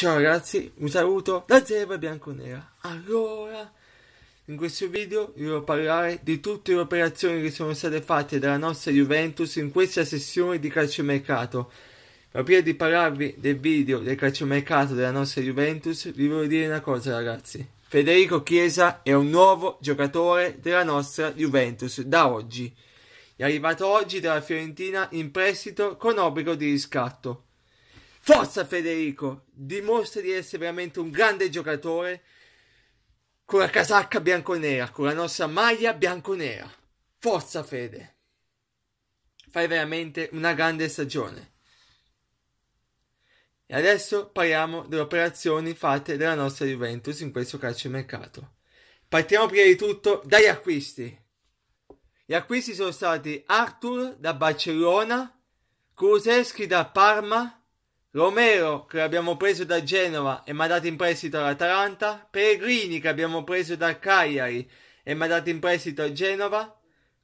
Ciao ragazzi, un saluto da Zebra Bianconera. Allora, in questo video vi voglio parlare di tutte le operazioni che sono state fatte dalla nostra Juventus in questa sessione di calciomercato. Ma prima di parlarvi del video del calciomercato della nostra Juventus, vi voglio dire una cosa ragazzi. Federico Chiesa è un nuovo giocatore della nostra Juventus da oggi. È arrivato oggi dalla Fiorentina in prestito con obbligo di riscatto. Forza Federico, dimostri di essere veramente un grande giocatore con la casacca bianconera, con la nostra maglia bianconera. Forza Fede, fai veramente una grande stagione. E adesso parliamo delle operazioni fatte dalla nostra Juventus in questo calcio mercato. Partiamo prima di tutto dagli acquisti. Gli acquisti sono stati Arthur da Barcellona, Kuzeski da Parma, Romero che abbiamo preso da Genova e mandato in prestito all'Atalanta, Pellegrini che abbiamo preso da Cagliari e mandato in prestito a Genova,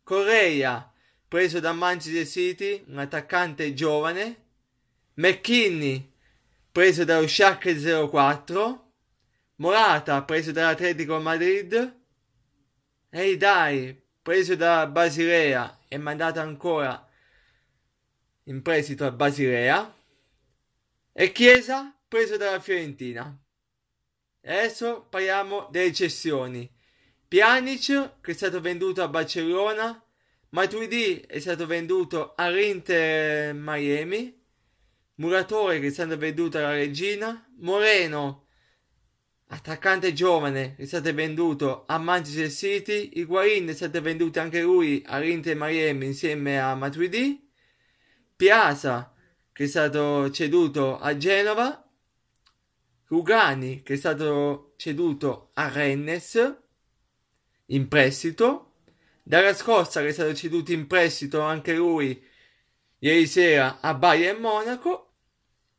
Correa preso da Manchester City, un attaccante giovane, McKinney preso dallo Schalke 04, Morata preso dall'Atletico Madrid, Eidai, preso da Basilea e mandato ancora in prestito a Basilea. E Chiesa preso dalla Fiorentina. Adesso parliamo delle cessioni. Pjanic che è stato venduto a Barcellona, Matuidi è stato venduto all'Inter Miami, Muratore che è stato venduto alla Regina, Moreno attaccante giovane è stato venduto a Manchester City, Higuain è stato venduto anche lui all'Inter Miami insieme a Matuidi, Piazza che è stato ceduto a Genova, Lugani che è stato ceduto a Rennes in prestito, Dalla Scorsa che è stato ceduto in prestito anche lui ieri sera a Bayern Monaco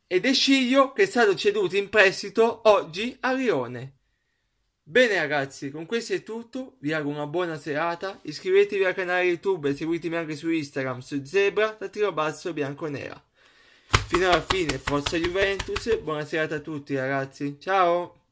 e De Sciglio che è stato ceduto in prestito oggi a Lione. Bene ragazzi, con questo è tutto, vi auguro una buona serata, iscrivetevi al canale YouTube e seguitemi anche su Instagram, su Zebra, da tiro basso bianco nera fino alla fine forza Juventus buona serata a tutti ragazzi ciao